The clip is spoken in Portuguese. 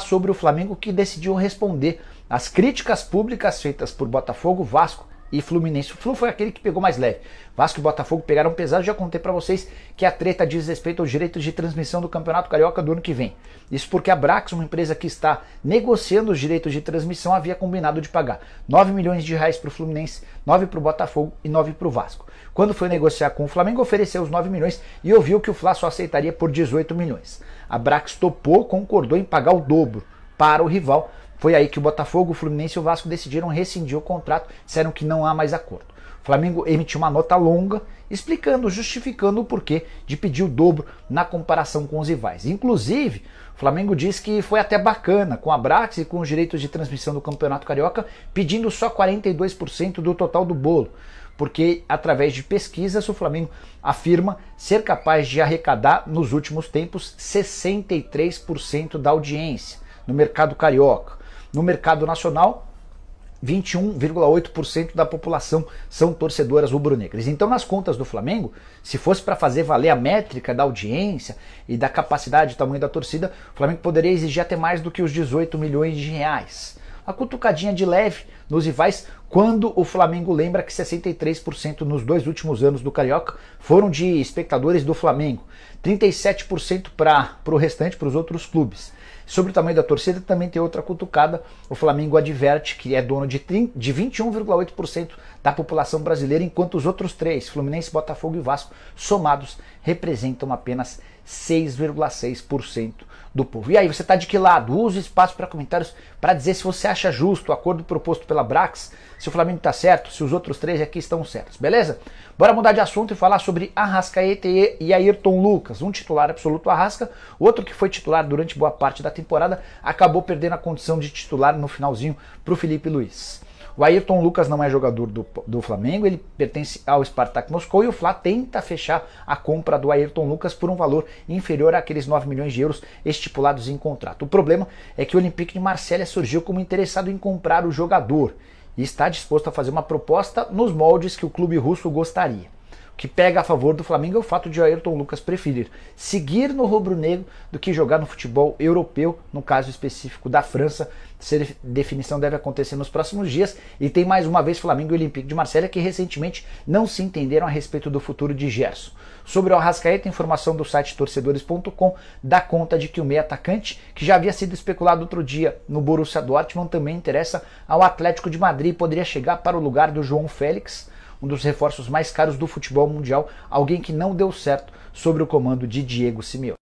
sobre o Flamengo que decidiu responder às críticas públicas feitas por Botafogo, Vasco e Fluminense. O Flu foi aquele que pegou mais leve. Vasco e Botafogo pegaram pesado. Já contei para vocês que a treta diz respeito aos direitos de transmissão do Campeonato Carioca do ano que vem. Isso porque a Brax, uma empresa que está negociando os direitos de transmissão, havia combinado de pagar 9 milhões de reais para o Fluminense, 9 para o Botafogo e 9 para o Vasco. Quando foi negociar com o Flamengo, ofereceu os 9 milhões e ouviu que o Fla só aceitaria por 18 milhões. A Brax topou, concordou em pagar o dobro para o rival, foi aí que o Botafogo, o Fluminense e o Vasco decidiram rescindir o contrato, disseram que não há mais acordo. O Flamengo emitiu uma nota longa explicando, justificando o porquê de pedir o dobro na comparação com os rivais. Inclusive, o Flamengo diz que foi até bacana com a Brax e com os direitos de transmissão do Campeonato Carioca, pedindo só 42% do total do bolo, porque através de pesquisas o Flamengo afirma ser capaz de arrecadar nos últimos tempos 63% da audiência no mercado carioca. No mercado nacional, 21,8% da população são torcedoras rubro-negras. Então, nas contas do Flamengo, se fosse para fazer valer a métrica da audiência e da capacidade e tamanho da torcida, o Flamengo poderia exigir até mais do que os 18 milhões de reais. A cutucadinha de leve nos rivais quando o Flamengo lembra que 63% nos dois últimos anos do Carioca foram de espectadores do Flamengo, 37% para o restante, para os outros clubes. Sobre o tamanho da torcida, também tem outra cutucada. O Flamengo adverte que é dono de, de 21,8% da população brasileira, enquanto os outros três, Fluminense, Botafogo e Vasco, somados, representam apenas 6,6% do povo. E aí, você está de que lado? Use espaço para comentários para dizer se você acha justo o acordo proposto pela Brax se o Flamengo está certo, se os outros três aqui estão certos, beleza? Bora mudar de assunto e falar sobre Arrascaeta e Ayrton Lucas. Um titular absoluto Arrasca, outro que foi titular durante boa parte da temporada, acabou perdendo a condição de titular no finalzinho para o Felipe Luiz. O Ayrton Lucas não é jogador do, do Flamengo, ele pertence ao Spartak Moscou e o Fla tenta fechar a compra do Ayrton Lucas por um valor inferior àqueles 9 milhões de euros estipulados em contrato. O problema é que o Olympique de Marselha surgiu como interessado em comprar o jogador e está disposto a fazer uma proposta nos moldes que o clube russo gostaria que pega a favor do Flamengo é o fato de Ayrton Lucas preferir seguir no rubro-negro do que jogar no futebol europeu, no caso específico da França. Essa definição deve acontecer nos próximos dias. E tem mais uma vez Flamengo e Olympique de Marselha que recentemente não se entenderam a respeito do futuro de Gerson. Sobre o Arrascaeta, informação do site torcedores.com dá conta de que o meio atacante, que já havia sido especulado outro dia no Borussia Dortmund, também interessa ao Atlético de Madrid e poderia chegar para o lugar do João Félix um dos reforços mais caros do futebol mundial, alguém que não deu certo sobre o comando de Diego Simeone.